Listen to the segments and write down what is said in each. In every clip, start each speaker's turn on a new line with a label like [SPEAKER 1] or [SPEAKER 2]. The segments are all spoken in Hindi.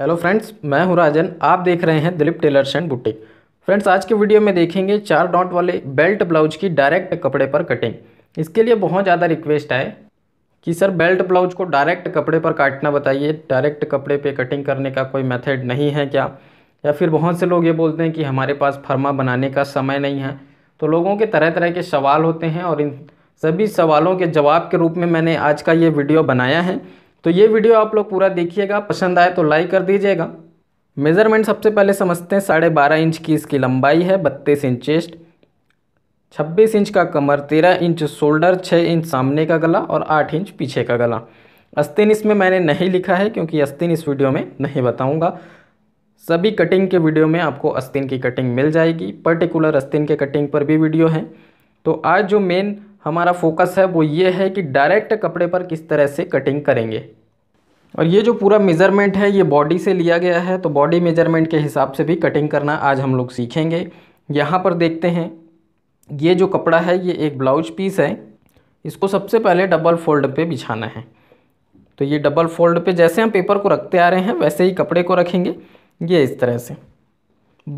[SPEAKER 1] हेलो फ्रेंड्स मैं हूं राजन आप देख रहे हैं Dilip tailors and boutique friends आज के वीडियो में देखेंगे चार डॉट वाले बेल्ट ब्लाउज की डायरेक्ट कपड़े पर कटिंग इसके लिए बहुत ज़्यादा रिक्वेस्ट आए कि सर बेल्ट ब्लाउज को डायरेक्ट कपड़े पर काटना बताइए डायरेक्ट कपड़े पर कटिंग करने का कोई मैथड नहीं है क्या या फिर बहुत से लोग ये बोलते हैं कि हमारे पास फर्मा बनाने का समय नहीं है तो लोगों के तरह तरह के सवाल होते हैं और इन सभी सवालों के जवाब के रूप में मैंने आज का ये वीडियो बनाया है तो ये वीडियो आप लोग पूरा देखिएगा पसंद आए तो लाइक कर दीजिएगा मेज़रमेंट सबसे पहले समझते हैं साढ़े बारह इंच की इसकी लंबाई है बत्तीस इंच चेस्ट छब्बीस इंच का कमर तेरह इंच शोल्डर छः इंच सामने का गला और आठ इंच पीछे का गला अस्तिन इसमें मैंने नहीं लिखा है क्योंकि अस्तिन इस वीडियो में नहीं बताऊँगा सभी कटिंग के वीडियो में आपको अस्तिन की कटिंग मिल जाएगी पर्टिकुलर अस्तिन के कटिंग पर भी वीडियो है तो आज जो मेन हमारा फोकस है वो ये है कि डायरेक्ट कपड़े पर किस तरह से कटिंग करेंगे और ये जो पूरा मेज़रमेंट है ये बॉडी से लिया गया है तो बॉडी मेज़रमेंट के हिसाब से भी कटिंग करना आज हम लोग सीखेंगे यहाँ पर देखते हैं ये जो कपड़ा है ये एक ब्लाउज पीस है इसको सबसे पहले डबल फोल्ड पे बिछाना है तो ये डबल फोल्ड पे जैसे हम पेपर को रखते आ रहे हैं वैसे ही कपड़े को रखेंगे ये इस तरह से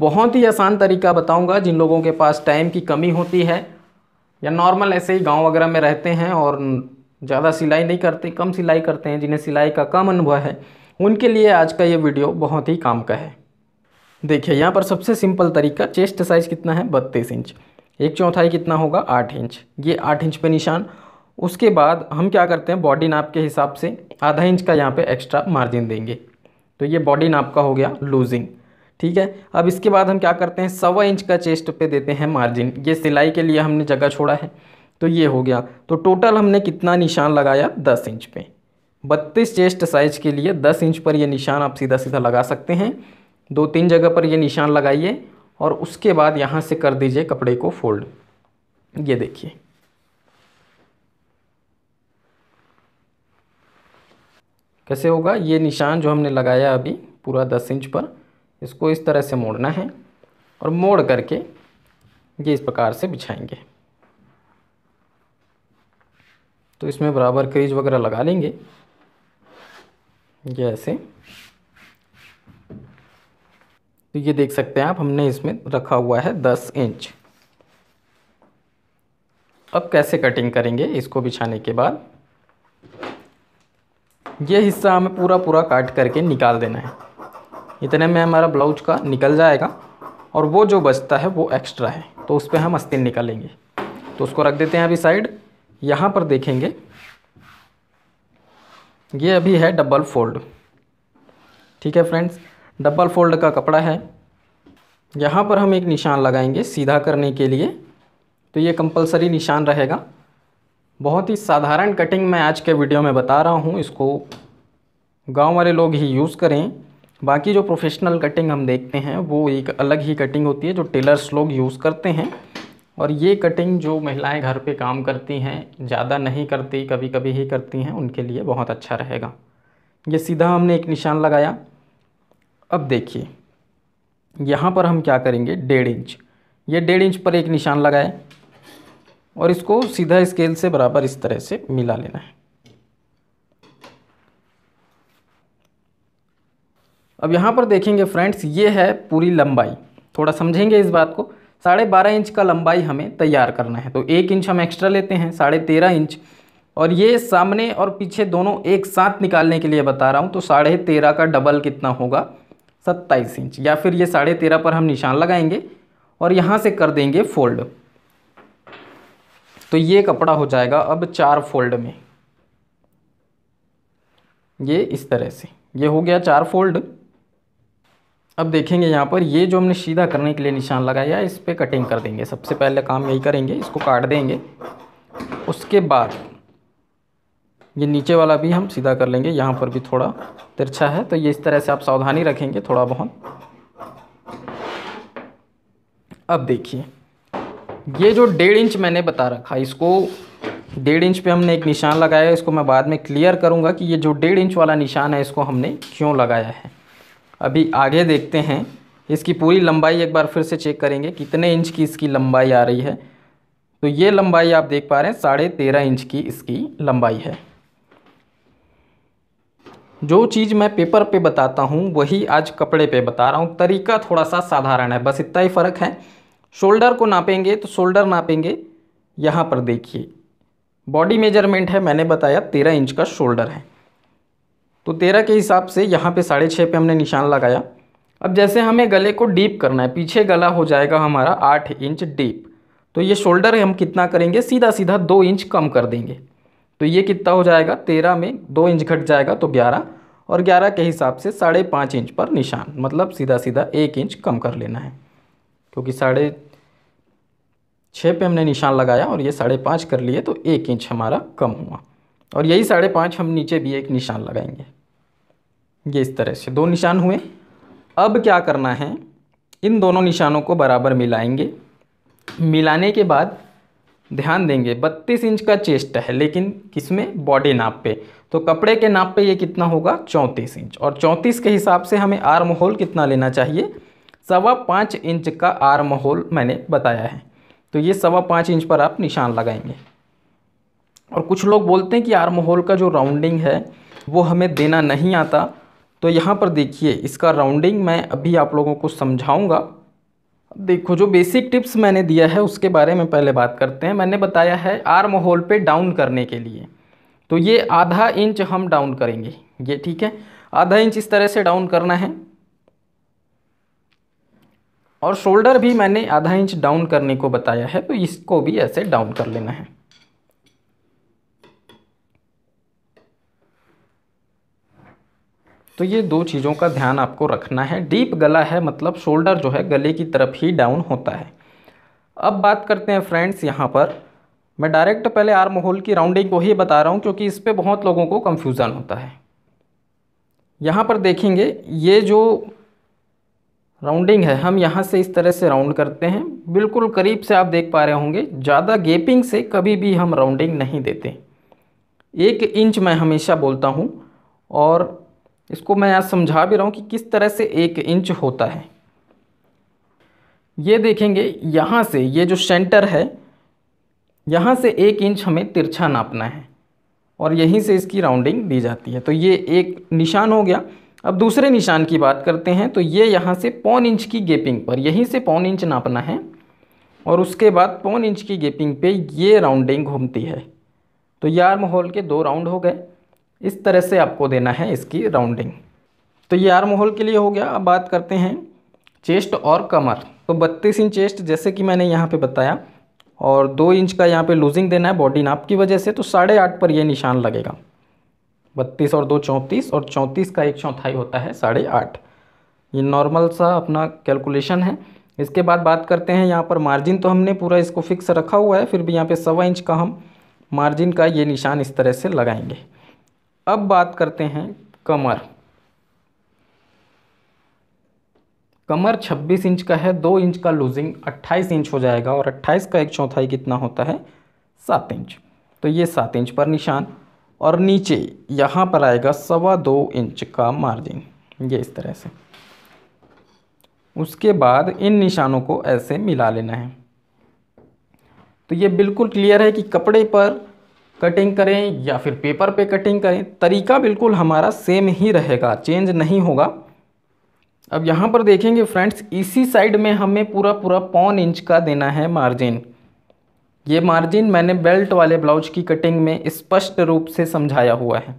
[SPEAKER 1] बहुत ही आसान तरीका बताऊंगा जिन लोगों के पास टाइम की कमी होती है या नॉर्मल ऐसे ही गांव वगैरह में रहते हैं और ज़्यादा सिलाई नहीं करते कम सिलाई करते हैं जिन्हें सिलाई का कम अनुभव है उनके लिए आज का ये वीडियो बहुत ही काम का है देखिए यहाँ पर सबसे सिंपल तरीका चेस्ट साइज़ कितना है बत्तीस इंच एक चौथाई कितना होगा आठ इंच ये आठ इंच पर निशान उसके बाद हम क्या करते हैं बॉडी नाप के हिसाब से आधा इंच का यहाँ पर एक्स्ट्रा मार्जिन देंगे तो ये बॉडी नाप का हो गया लूजिंग ठीक है अब इसके बाद हम क्या करते हैं सवा इंच का चेस्ट पे देते हैं मार्जिन ये सिलाई के लिए हमने जगह छोड़ा है तो ये हो गया तो टोटल हमने कितना निशान लगाया दस इंच पे बत्तीस चेस्ट साइज के लिए दस इंच पर ये निशान आप सीधा सीधा लगा सकते हैं दो तीन जगह पर ये निशान लगाइए और उसके बाद यहाँ से कर दीजिए कपड़े को फोल्ड ये देखिए कैसे होगा ये निशान जो हमने लगाया अभी पूरा दस इंच पर इसको इस तरह से मोड़ना है और मोड़ करके ये इस प्रकार से बिछाएंगे तो इसमें बराबर क्रीज वगैरह लगा लेंगे ये ऐसे तो ये देख सकते हैं आप हमने इसमें रखा हुआ है दस इंच अब कैसे कटिंग करेंगे इसको बिछाने के बाद ये हिस्सा हमें पूरा पूरा काट करके निकाल देना है इतने में हमारा ब्लाउज का निकल जाएगा और वो जो बचता है वो एक्स्ट्रा है तो उस पर हम अस्तिन निकालेंगे तो उसको रख देते हैं अभी साइड यहाँ पर देखेंगे ये अभी है डबल फोल्ड ठीक है फ्रेंड्स डबल फोल्ड का कपड़ा है यहाँ पर हम एक निशान लगाएंगे सीधा करने के लिए तो ये कंपलसरी निशान रहेगा बहुत ही साधारण कटिंग मैं आज के वीडियो में बता रहा हूँ इसको गांव वाले लोग ही यूज़ करें बाकी जो प्रोफेशनल कटिंग हम देखते हैं वो एक अलग ही कटिंग होती है जो टेलर्स लोग यूज़ करते हैं और ये कटिंग जो महिलाएं घर पे काम करती हैं ज़्यादा नहीं करती कभी कभी ही करती हैं उनके लिए बहुत अच्छा रहेगा ये सीधा हमने एक निशान लगाया अब देखिए यहाँ पर हम क्या करेंगे डेढ़ इंच ये डेढ़ इंच पर एक निशान लगाए और इसको सीधा स्केल से बराबर इस तरह से मिला लेना है अब यहाँ पर देखेंगे फ्रेंड्स ये है पूरी लंबाई थोड़ा समझेंगे इस बात को साढ़े बारह इंच का लंबाई हमें तैयार करना है तो एक इंच हम एक्स्ट्रा लेते हैं साढ़े तेरह इंच और ये सामने और पीछे दोनों एक साथ निकालने के लिए बता रहा हूँ तो साढ़े तेरह का डबल कितना होगा सत्ताईस इंच या फिर ये साढ़े तेरह पर हम निशान लगाएंगे और यहाँ से कर देंगे फोल्ड तो ये कपड़ा हो जाएगा अब चार फोल्ड में ये इस तरह से ये हो गया चार फोल्ड अब देखेंगे यहाँ पर ये जो हमने सीधा करने के लिए निशान लगाया इस पर कटिंग कर देंगे सबसे पहले काम यही करेंगे इसको काट देंगे उसके बाद ये नीचे वाला भी हम सीधा कर लेंगे यहाँ पर भी थोड़ा तिरछा है तो ये इस तरह से आप सावधानी रखेंगे थोड़ा बहुत अब देखिए ये जो डेढ़ इंच मैंने बता रखा इसको डेढ़ इंच पे हमने एक निशान लगाया इसको मैं बाद में क्लियर करूँगा कि ये जो डेढ़ इंच वाला निशान है इसको हमने क्यों लगाया है अभी आगे देखते हैं इसकी पूरी लंबाई एक बार फिर से चेक करेंगे कितने इंच की इसकी लंबाई आ रही है तो ये लंबाई आप देख पा रहे हैं साढ़े तेरह इंच की इसकी लंबाई है जो चीज़ मैं पेपर पे बताता हूँ वही आज कपड़े पे बता रहा हूँ तरीका थोड़ा सा साधारण है बस इतना ही फ़र्क है शोल्डर को नापेंगे तो शोल्डर नापेंगे यहाँ पर देखिए बॉडी मेजरमेंट है मैंने बताया तेरह इंच का शोल्डर है तो तेरह के हिसाब से यहाँ पे साढ़े छः पे हमने निशान लगाया अब जैसे हमें गले को डीप करना है पीछे गला हो जाएगा हमारा आठ इंच डीप तो ये शोल्डर हम कितना करेंगे सीधा सीधा दो इंच कम कर देंगे तो ये कितना हो जाएगा तेरह में दो इंच घट जाएगा तो ग्यारह और ग्यारह के हिसाब से साढ़े पाँच इंच पर निशान मतलब सीधा सीधा एक इंच कम कर लेना है क्योंकि साढ़े छः पे हमने निशान लगाया और ये साढ़े पाँच कर लिए तो एक इंच हमारा कम हुआ और यही साढ़े पाँच हम नीचे भी एक निशान लगाएंगे ये इस तरह से दो निशान हुए अब क्या करना है इन दोनों निशानों को बराबर मिलाएंगे मिलाने के बाद ध्यान देंगे 32 इंच का चेस्ट है लेकिन किसमें बॉडी नाप पे तो कपड़े के नाप पे ये कितना होगा 34 इंच और 34 के हिसाब से हमें आर्म होल कितना लेना चाहिए सवा पाँच इंच का आर्म होल मैंने बताया है तो ये सवा पाँच इंच पर आप निशान लगाएंगे और कुछ लोग बोलते हैं कि आर्म होल का जो राउंडिंग है वो हमें देना नहीं आता तो यहाँ पर देखिए इसका राउंडिंग मैं अभी आप लोगों को समझाऊँगा देखो जो बेसिक टिप्स मैंने दिया है उसके बारे में पहले बात करते हैं मैंने बताया है आर्म होल पे डाउन करने के लिए तो ये आधा इंच हम डाउन करेंगे ये ठीक है आधा इंच इस तरह से डाउन करना है और शोल्डर भी मैंने आधा इंच डाउन करने को बताया है तो इसको भी ऐसे डाउन कर लेना है तो ये दो चीज़ों का ध्यान आपको रखना है डीप गला है मतलब शोल्डर जो है गले की तरफ ही डाउन होता है अब बात करते हैं फ्रेंड्स यहाँ पर मैं डायरेक्ट पहले आर्म होल की राउंडिंग को ही बता रहा हूँ क्योंकि इस पर बहुत लोगों को कन्फ्यूज़न होता है यहाँ पर देखेंगे ये जो राउंडिंग है हम यहाँ से इस तरह से राउंड करते हैं बिल्कुल करीब से आप देख पा रहे होंगे ज़्यादा गेपिंग से कभी भी हम राउंडिंग नहीं देते एक इंच मैं हमेशा बोलता हूँ और इसको मैं आज समझा भी रहा हूँ कि किस तरह से एक इंच होता है ये देखेंगे यहाँ से ये जो सेंटर है यहाँ से एक इंच हमें तिरछा नापना है और यहीं से इसकी राउंडिंग दी जाती है तो ये एक निशान हो गया अब दूसरे निशान की बात करते हैं तो ये यहाँ से पौन इंच की गेपिंग पर यहीं से पौन इंच नापना है और उसके बाद पौन इंच की गेपिंग पे ये राउंडिंग घूमती है तो यार माहौल के दो राउंड हो गए इस तरह से आपको देना है इसकी राउंडिंग तो ये आर्म होल के लिए हो गया अब बात करते हैं चेस्ट और कमर तो बत्तीस इंच चेस्ट जैसे कि मैंने यहाँ पे बताया और दो इंच का यहाँ पे लूजिंग देना है बॉडी नाप की वजह से तो साढ़े आठ पर यह निशान लगेगा बत्तीस और दो चौंतीस और चौंतीस का एक चौथाई होता है साढ़े आठ ये नॉर्मल सा अपना कैलकुलेशन है इसके बाद बात करते हैं यहाँ पर मार्जिन तो हमने पूरा इसको फिक्स रखा हुआ है फिर भी यहाँ पर सवा इंच का हम मार्जिन का ये निशान इस तरह से लगाएंगे अब बात करते हैं कमर कमर 26 इंच का है दो इंच का लूजिंग 28 इंच हो जाएगा और 28 का एक चौथाई कितना होता है सात इंच तो ये सात इंच पर निशान और नीचे यहाँ पर आएगा सवा दो इंच का मार्जिन ये इस तरह से उसके बाद इन निशानों को ऐसे मिला लेना है तो ये बिल्कुल क्लियर है कि कपड़े पर कटिंग करें या फिर पेपर पे कटिंग करें तरीका बिल्कुल हमारा सेम ही रहेगा चेंज नहीं होगा अब यहाँ पर देखेंगे फ्रेंड्स इसी साइड में हमें पूरा पूरा पौन इंच का देना है मार्जिन ये मार्जिन मैंने बेल्ट वाले ब्लाउज की कटिंग में स्पष्ट रूप से समझाया हुआ है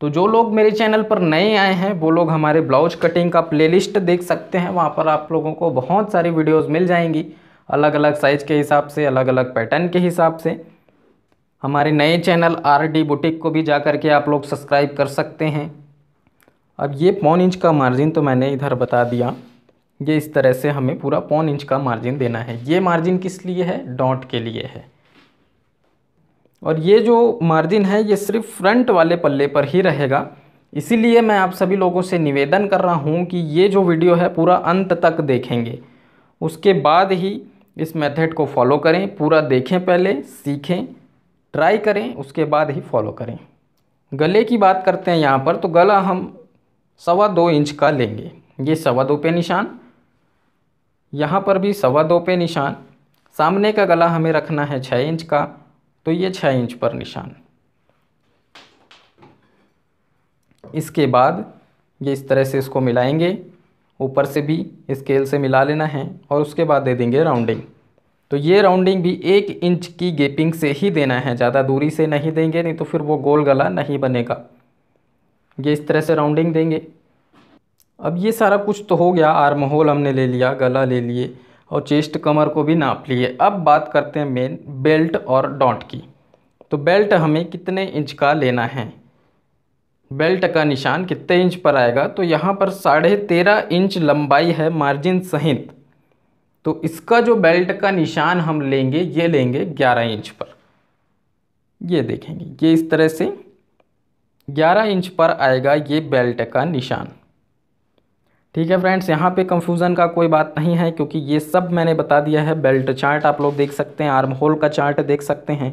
[SPEAKER 1] तो जो लोग मेरे चैनल पर नए आए हैं वो लोग हमारे ब्लाउज कटिंग का प्लेलिस्ट देख सकते हैं वहाँ पर आप लोगों को बहुत सारी वीडियोस मिल जाएंगी अलग अलग साइज़ के हिसाब से अलग अलग पैटर्न के हिसाब से हमारे नए चैनल आर डी बुटीक को भी जा कर के आप लोग सब्सक्राइब कर सकते हैं अब ये पौन इंच का मार्जिन तो मैंने इधर बता दिया ये इस तरह से हमें पूरा पौन इंच का मार्जिन देना है ये मार्जिन किस लिए है डॉट के लिए है और ये जो मार्जिन है ये सिर्फ फ्रंट वाले पल्ले पर ही रहेगा इसीलिए मैं आप सभी लोगों से निवेदन कर रहा हूँ कि ये जो वीडियो है पूरा अंत तक देखेंगे उसके बाद ही इस मेथड को फॉलो करें पूरा देखें पहले सीखें ट्राई करें उसके बाद ही फॉलो करें गले की बात करते हैं यहाँ पर तो गला हम सवा दो इंच का लेंगे ये सवा दो पे निशान यहाँ पर भी सवा दो पे निशान सामने का गला हमें रखना है छः इंच का तो ये छः इंच पर निशान इसके बाद ये इस तरह से इसको मिलाएंगे ऊपर से भी स्केल से मिला लेना है और उसके बाद दे देंगे राउंडिंग तो ये राउंडिंग भी एक इंच की गेपिंग से ही देना है ज़्यादा दूरी से नहीं देंगे नहीं तो फिर वो गोल गला नहीं बनेगा ये इस तरह से राउंडिंग देंगे अब ये सारा कुछ तो हो गया आर्म होल हमने ले लिया गला ले लिए और चेस्ट कमर को भी नाप लिए अब बात करते हैं मेन बेल्ट और डॉट की तो बेल्ट हमें कितने इंच का लेना है बेल्ट का निशान कितने इंच पर आएगा तो यहाँ पर साढ़े तेरह इंच लंबाई है मार्जिन सहित तो इसका जो बेल्ट का निशान हम लेंगे ये लेंगे 11 इंच पर ये देखेंगे ये इस तरह से 11 इंच पर आएगा ये बेल्ट का निशान ठीक है फ्रेंड्स यहाँ पे कंफ्यूजन का कोई बात नहीं है क्योंकि ये सब मैंने बता दिया है बेल्ट चार्ट आप लोग देख सकते हैं आर्म होल का चार्ट देख सकते हैं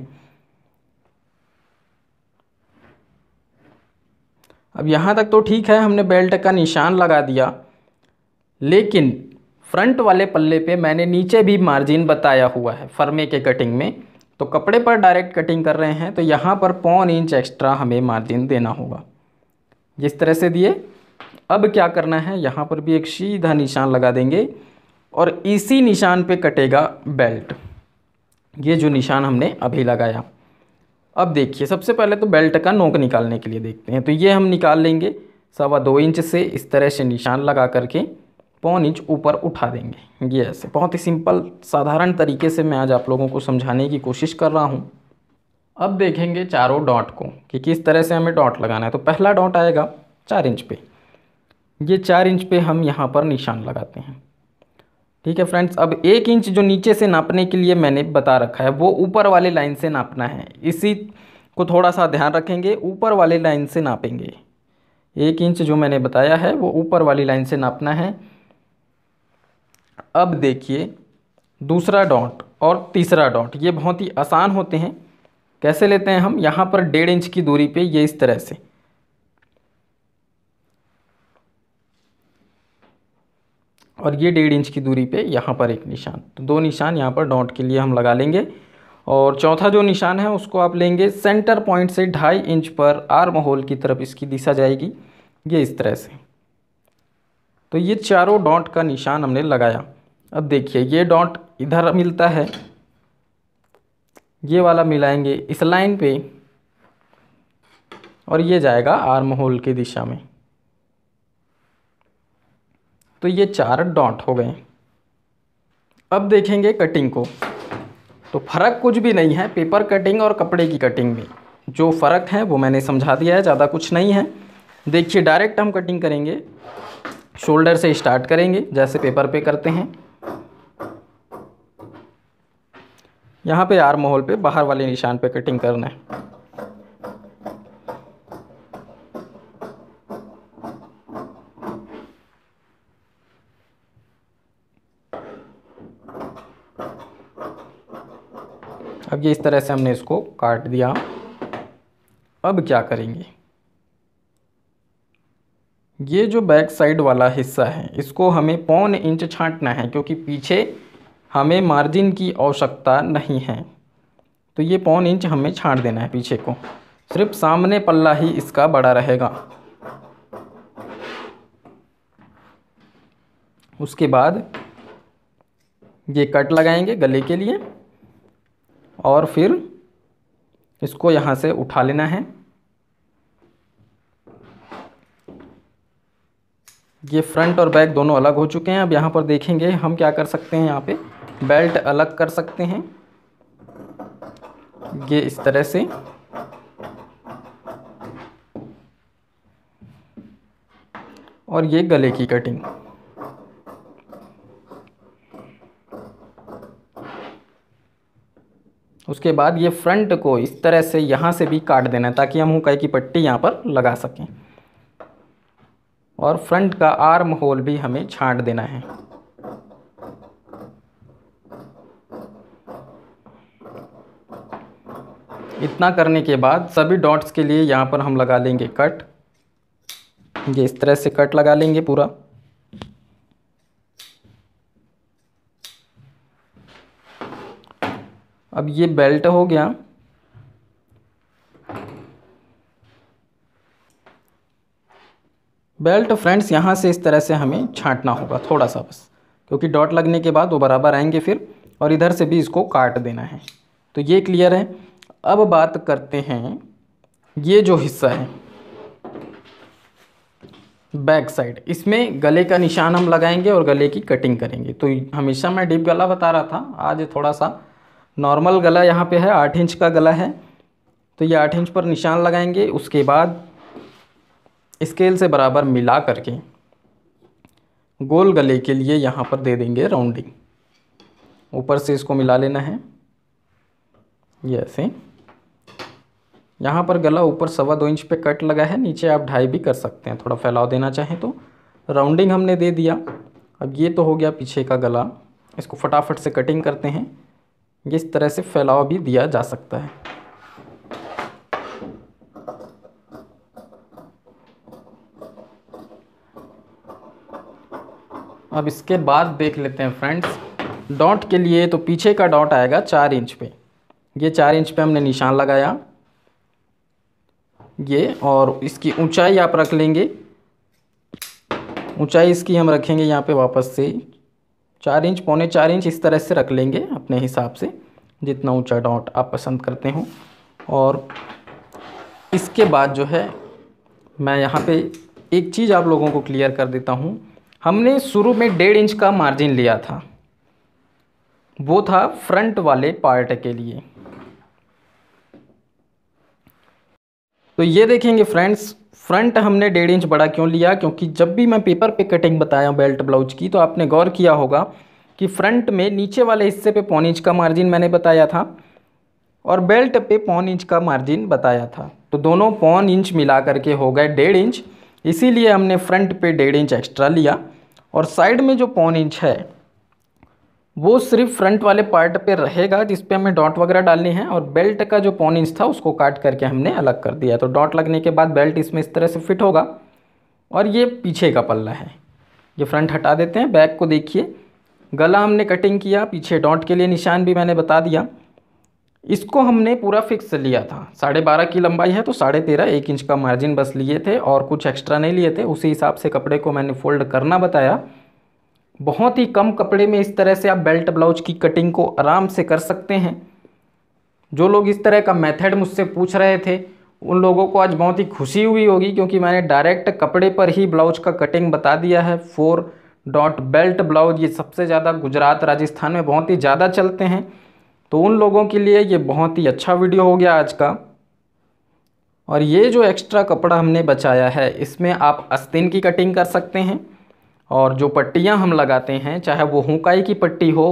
[SPEAKER 1] अब यहाँ तक तो ठीक है हमने बेल्ट का निशान लगा दिया लेकिन फ्रंट वाले पल्ले पे मैंने नीचे भी मार्जिन बताया हुआ है फर्मे के कटिंग में तो कपड़े पर डायरेक्ट कटिंग कर रहे हैं तो यहाँ पर पौन इंच एक्स्ट्रा हमें मार्जिन देना होगा जिस तरह से दिए अब क्या करना है यहाँ पर भी एक सीधा निशान लगा देंगे और इसी निशान पे कटेगा बेल्ट ये जो निशान हमने अभी लगाया अब देखिए सबसे पहले तो बेल्ट का नोक निकालने के लिए देखते हैं तो ये हम निकाल लेंगे सवा दो इंच से इस तरह से निशान लगा करके पौन इंच ऊपर उठा देंगे ये ऐसे बहुत ही सिंपल साधारण तरीके से मैं आज आप लोगों को समझाने की कोशिश कर रहा हूँ अब देखेंगे चारों डॉट को कि किस तरह से हमें डॉट लगाना है तो पहला डॉट आएगा चार इंच पे ये चार इंच पे हम यहाँ पर निशान लगाते हैं ठीक है फ्रेंड्स अब एक इंच जो नीचे से नापने के लिए मैंने बता रखा है वो ऊपर वाले लाइन से नापना है इसी को थोड़ा सा ध्यान रखेंगे ऊपर वाले लाइन से नापेंगे एक इंच जो मैंने बताया है वो ऊपर वाली लाइन से नापना है अब देखिए दूसरा डॉट और तीसरा डॉट ये बहुत ही आसान होते हैं कैसे लेते हैं हम यहाँ पर डेढ़ इंच की दूरी पे ये इस तरह से और ये डेढ़ इंच की दूरी पे यहाँ पर एक निशान तो दो निशान यहाँ पर डॉट के लिए हम लगा लेंगे और चौथा जो निशान है उसको आप लेंगे सेंटर पॉइंट से ढाई इंच पर आर्म होल की तरफ इसकी दिशा जाएगी ये इस तरह से तो ये चारों डॉट का निशान हमने लगाया अब देखिए ये डॉट इधर मिलता है ये वाला मिलाएंगे इस लाइन पे और ये जाएगा आर्म होल की दिशा में तो ये चार डॉट हो गए अब देखेंगे कटिंग को तो फ़र्क कुछ भी नहीं है पेपर कटिंग और कपड़े की कटिंग में जो फ़र्क है वो मैंने समझा दिया है ज़्यादा कुछ नहीं है देखिए डायरेक्ट हम कटिंग करेंगे शोल्डर से स्टार्ट करेंगे जैसे पेपर पे करते हैं यहाँ पे आर माहौल पे बाहर वाले निशान पे कटिंग करना है अब ये इस तरह से हमने इसको काट दिया अब क्या करेंगे ये जो बैक साइड वाला हिस्सा है इसको हमें पौन इंच छांटना है क्योंकि पीछे हमें मार्जिन की आवश्यकता नहीं है तो ये पौन इंच हमें छांट देना है पीछे को सिर्फ सामने पल्ला ही इसका बड़ा रहेगा उसके बाद ये कट लगाएंगे गले के लिए और फिर इसको यहाँ से उठा लेना है ये फ्रंट और बैक दोनों अलग हो चुके हैं अब यहाँ पर देखेंगे हम क्या कर सकते हैं यहाँ पे बेल्ट अलग कर सकते हैं ये इस तरह से और ये गले की कटिंग उसके बाद ये फ्रंट को इस तरह से यहाँ से भी काट देना है ताकि हम हुकाई की पट्टी यहाँ पर लगा सकें और फ्रंट का आर्म होल भी हमें छांट देना है इतना करने के बाद सभी डॉट्स के लिए यहाँ पर हम लगा लेंगे कट ये इस तरह से कट लगा लेंगे पूरा अब ये बेल्ट हो गया बेल्ट फ्रेंड्स यहाँ से इस तरह से हमें छांटना होगा थोड़ा सा बस क्योंकि डॉट लगने के बाद वो बराबर आएंगे फिर और इधर से भी इसको काट देना है तो ये क्लियर है अब बात करते हैं ये जो हिस्सा है बैक साइड इसमें गले का निशान हम लगाएंगे और गले की कटिंग करेंगे तो हमेशा मैं डीप गला बता रहा था आज थोड़ा सा नॉर्मल गला यहाँ पे है आठ इंच का गला है तो ये आठ इंच पर निशान लगाएंगे उसके बाद स्केल से बराबर मिला करके गोल गले के लिए यहाँ पर दे देंगे राउंडिंग ऊपर से इसको मिला लेना है ये ऐसे यहाँ पर गला ऊपर सवा दो इंच पे कट लगा है नीचे आप ढाई भी कर सकते हैं थोड़ा फैलाव देना चाहें तो राउंडिंग हमने दे दिया अब ये तो हो गया पीछे का गला इसको फटाफट से कटिंग करते हैं इस तरह से फैलाव भी दिया जा सकता है अब इसके बाद देख लेते हैं फ्रेंड्स डॉट के लिए तो पीछे का डॉट आएगा चार इंच पे ये चार इंच पे हमने निशान लगाया ये और इसकी ऊंचाई आप रख लेंगे ऊंचाई इसकी हम रखेंगे यहाँ पे वापस से चार इंच पौने चार इंच इस तरह से रख लेंगे अपने हिसाब से जितना ऊंचा डॉट आप पसंद करते हो और इसके बाद जो है मैं यहाँ पे एक चीज़ आप लोगों को क्लियर कर देता हूँ हमने शुरू में डेढ़ इंच का मार्जिन लिया था वो था फ्रंट वाले पार्ट के लिए तो ये देखेंगे फ्रेंड्स फ्रंट हमने डेढ़ इंच बड़ा क्यों लिया क्योंकि जब भी मैं पेपर पे कटिंग बताया बेल्ट ब्लाउज की तो आपने गौर किया होगा कि फ्रंट में नीचे वाले हिस्से पे पौन इंच का मार्जिन मैंने बताया था और बेल्ट पे पौन इंच का मार्जिन बताया था तो दोनों पौन इंच मिला करके हो गए डेढ़ इंच इसीलिए हमने फ्रंट पे डेढ़ इंच एक्स्ट्रा लिया और साइड में जो पौन इंच है वो सिर्फ फ्रंट वाले पार्ट पे रहेगा जिस पे हमें डॉट वगैरह डालनी है और बेल्ट का जो पौन इंच था उसको काट करके हमने अलग कर दिया तो डॉट लगने के बाद बेल्ट इसमें इस तरह से फिट होगा और ये पीछे का पल्ला है ये फ्रंट हटा देते हैं बैक को देखिए गला हमने कटिंग किया पीछे डॉट के लिए निशान भी मैंने बता दिया इसको हमने पूरा फिक्स लिया था साढ़े बारह की लंबाई है तो साढ़े तेरह एक इंच का मार्जिन बस लिए थे और कुछ एक्स्ट्रा नहीं लिए थे उसी हिसाब से कपड़े को मैंने फोल्ड करना बताया बहुत ही कम कपड़े में इस तरह से आप बेल्ट ब्लाउज की कटिंग को आराम से कर सकते हैं जो लोग इस तरह का मेथड मुझसे पूछ रहे थे उन लोगों को आज बहुत ही खुशी हुई होगी क्योंकि मैंने डायरेक्ट कपड़े पर ही ब्लाउज का कटिंग बता दिया है फोर डॉट बेल्ट ब्लाउज ये सबसे ज़्यादा गुजरात राजस्थान में बहुत ही ज़्यादा चलते हैं तो उन लोगों के लिए ये बहुत ही अच्छा वीडियो हो गया आज का और ये जो एक्स्ट्रा कपड़ा हमने बचाया है इसमें आप अस्तिन की कटिंग कर सकते हैं और जो पट्टियाँ हम लगाते हैं चाहे वो हुकाई की पट्टी हो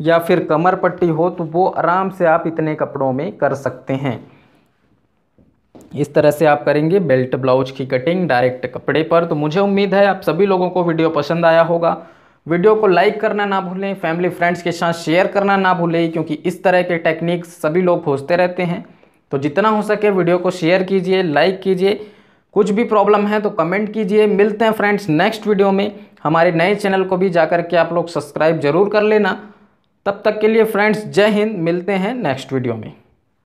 [SPEAKER 1] या फिर कमर पट्टी हो तो वो आराम से आप इतने कपड़ों में कर सकते हैं इस तरह से आप करेंगे बेल्ट ब्लाउज की कटिंग डायरेक्ट कपड़े पर तो मुझे उम्मीद है आप सभी लोगों को वीडियो पसंद आया होगा वीडियो को लाइक करना ना भूलें फैमिली फ्रेंड्स के साथ शेयर करना ना भूलें क्योंकि इस तरह के टेक्निक्स सभी लोग खोजते रहते हैं तो जितना हो सके वीडियो को शेयर कीजिए लाइक कीजिए कुछ भी प्रॉब्लम है तो कमेंट कीजिए मिलते हैं फ्रेंड्स नेक्स्ट वीडियो में हमारे नए चैनल को भी जाकर के आप लोग सब्सक्राइब जरूर कर लेना तब तक के लिए फ्रेंड्स जय हिंद मिलते हैं नेक्स्ट वीडियो में